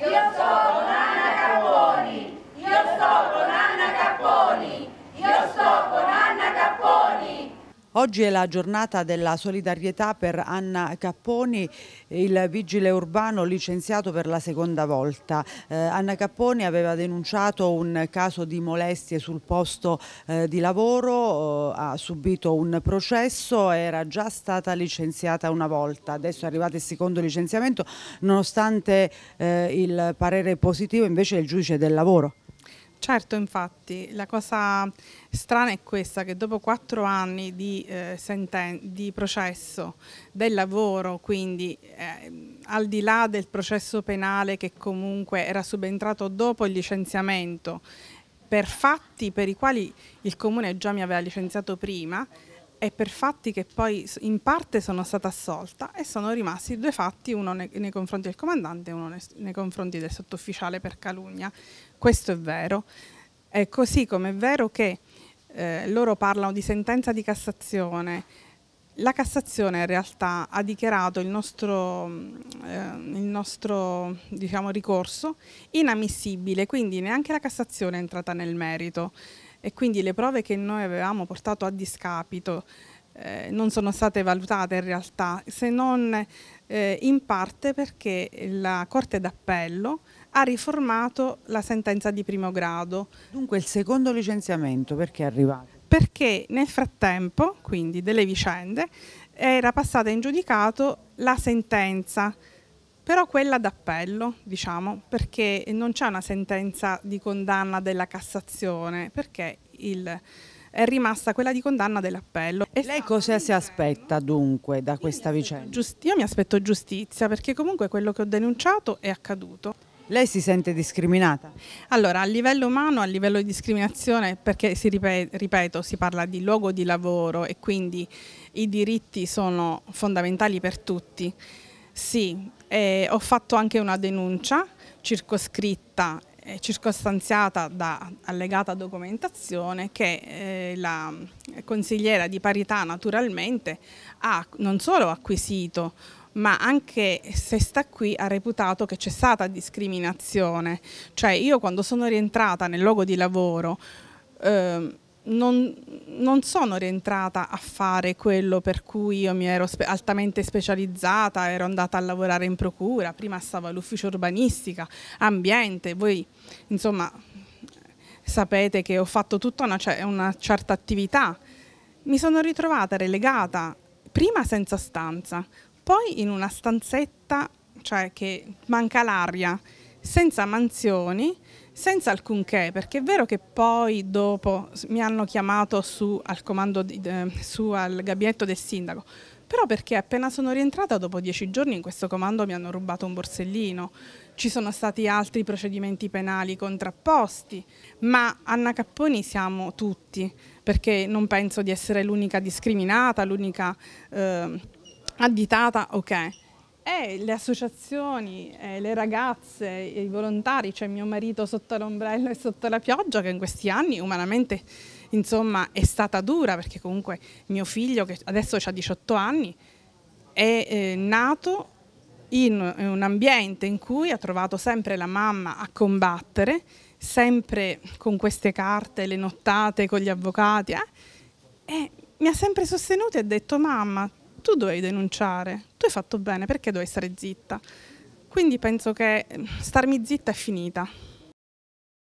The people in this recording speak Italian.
Yes, sir. Oggi è la giornata della solidarietà per Anna Capponi, il vigile urbano licenziato per la seconda volta. Eh, Anna Capponi aveva denunciato un caso di molestie sul posto eh, di lavoro, eh, ha subito un processo, era già stata licenziata una volta, adesso è arrivato il secondo licenziamento, nonostante eh, il parere positivo invece del giudice del lavoro. Certo, infatti, la cosa strana è questa, che dopo quattro anni di, eh, di processo, del lavoro, quindi eh, al di là del processo penale che comunque era subentrato dopo il licenziamento, per fatti per i quali il comune già mi aveva licenziato prima, e per fatti che poi in parte sono stata assolta e sono rimasti due fatti, uno nei, nei confronti del comandante e uno nei, nei confronti del sottufficiale per calunnia. Questo è vero. È così come è vero che eh, loro parlano di sentenza di Cassazione. La Cassazione in realtà ha dichiarato il nostro, eh, il nostro diciamo, ricorso inammissibile, quindi neanche la Cassazione è entrata nel merito e quindi le prove che noi avevamo portato a discapito eh, non sono state valutate in realtà, se non eh, in parte perché la Corte d'Appello ha riformato la sentenza di primo grado. Dunque il secondo licenziamento perché è arrivato? Perché nel frattempo, quindi delle vicende, era passata in giudicato la sentenza però quella d'appello, diciamo, perché non c'è una sentenza di condanna della Cassazione, perché il, è rimasta quella di condanna dell'appello. E lei cosa si aspetta dunque da questa vicenda? io mi aspetto giustizia, perché comunque quello che ho denunciato è accaduto. Lei si sente discriminata? Allora, a livello umano, a livello di discriminazione, perché si ripet ripeto, si parla di luogo di lavoro e quindi i diritti sono fondamentali per tutti. Sì, eh, ho fatto anche una denuncia circoscritta e circostanziata da allegata documentazione che eh, la consigliera di parità naturalmente ha non solo acquisito ma anche se sta qui ha reputato che c'è stata discriminazione. Cioè io quando sono rientrata nel luogo di lavoro eh, non, non, sono rientrata a fare quello per cui io mi ero spe altamente specializzata, ero andata a lavorare in procura, prima stavo all'ufficio urbanistica, ambiente, voi insomma sapete che ho fatto tutta una, una certa attività, mi sono ritrovata relegata prima senza stanza, poi in una stanzetta, cioè che manca l'aria, senza mansioni, senza alcunché, perché è vero che poi dopo mi hanno chiamato su al, di, eh, su al gabinetto del sindaco, però perché appena sono rientrata dopo dieci giorni in questo comando mi hanno rubato un borsellino, ci sono stati altri procedimenti penali contrapposti, ma Anna Capponi siamo tutti, perché non penso di essere l'unica discriminata, l'unica eh, additata, ok. Eh, le associazioni, eh, le ragazze, i volontari, c'è cioè mio marito sotto l'ombrello e sotto la pioggia che in questi anni umanamente insomma, è stata dura perché comunque mio figlio che adesso ha 18 anni è eh, nato in un ambiente in cui ha trovato sempre la mamma a combattere, sempre con queste carte, le nottate con gli avvocati eh, e mi ha sempre sostenuto e ha detto mamma tu dovevi denunciare, tu hai fatto bene, perché dovevi stare zitta? Quindi penso che eh, starmi zitta è finita.